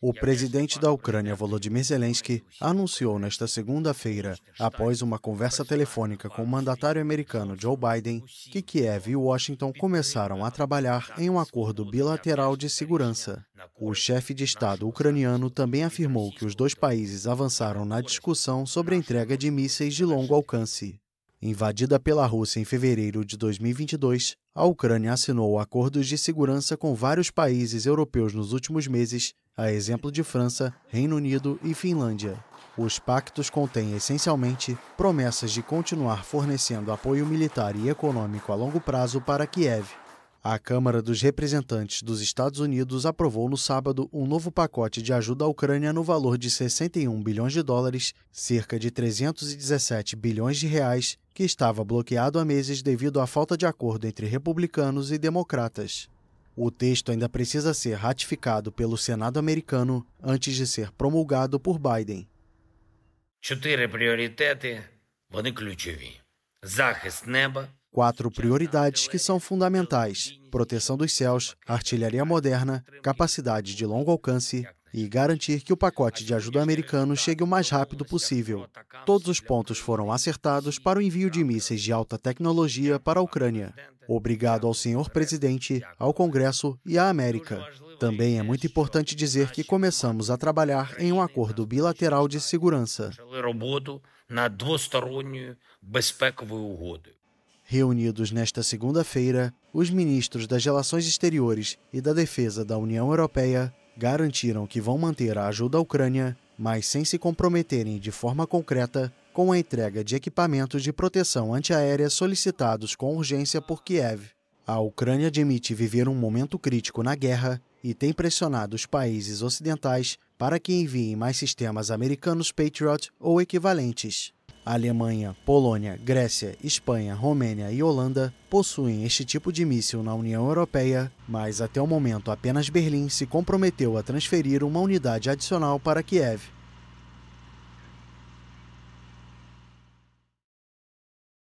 O presidente da Ucrânia, Volodymyr Zelensky, anunciou nesta segunda-feira, após uma conversa telefônica com o mandatário americano Joe Biden, que Kiev e Washington começaram a trabalhar em um acordo bilateral de segurança. O chefe de Estado ucraniano também afirmou que os dois países avançaram na discussão sobre a entrega de mísseis de longo alcance invadida pela Rússia em fevereiro de 2022, a Ucrânia assinou acordos de segurança com vários países europeus nos últimos meses, a exemplo de França, Reino Unido e Finlândia. Os pactos contêm essencialmente promessas de continuar fornecendo apoio militar e econômico a longo prazo para Kiev, a Câmara dos Representantes dos Estados Unidos aprovou no sábado um novo pacote de ajuda à Ucrânia no valor de 61 bilhões de dólares, cerca de 317 bilhões de reais, que estava bloqueado há meses devido à falta de acordo entre republicanos e democratas. O texto ainda precisa ser ratificado pelo Senado americano antes de ser promulgado por Biden. Quatro prioridades, вони quatro prioridades que são fundamentais: proteção dos céus, artilharia moderna, capacidade de longo alcance e garantir que o pacote de ajuda americano chegue o mais rápido possível. Todos os pontos foram acertados para o envio de mísseis de alta tecnologia para a Ucrânia. Obrigado ao senhor presidente, ao Congresso e à América. Também é muito importante dizer que começamos a trabalhar em um acordo bilateral de segurança. Reunidos nesta segunda-feira, os ministros das Relações Exteriores e da Defesa da União Europeia garantiram que vão manter a ajuda à Ucrânia, mas sem se comprometerem de forma concreta com a entrega de equipamentos de proteção antiaérea solicitados com urgência por Kiev. A Ucrânia admite viver um momento crítico na guerra e tem pressionado os países ocidentais para que enviem mais sistemas americanos Patriot ou equivalentes. A Alemanha, Polônia, Grécia, Espanha, Romênia e Holanda possuem este tipo de míssil na União Europeia, mas até o momento apenas Berlim se comprometeu a transferir uma unidade adicional para Kiev.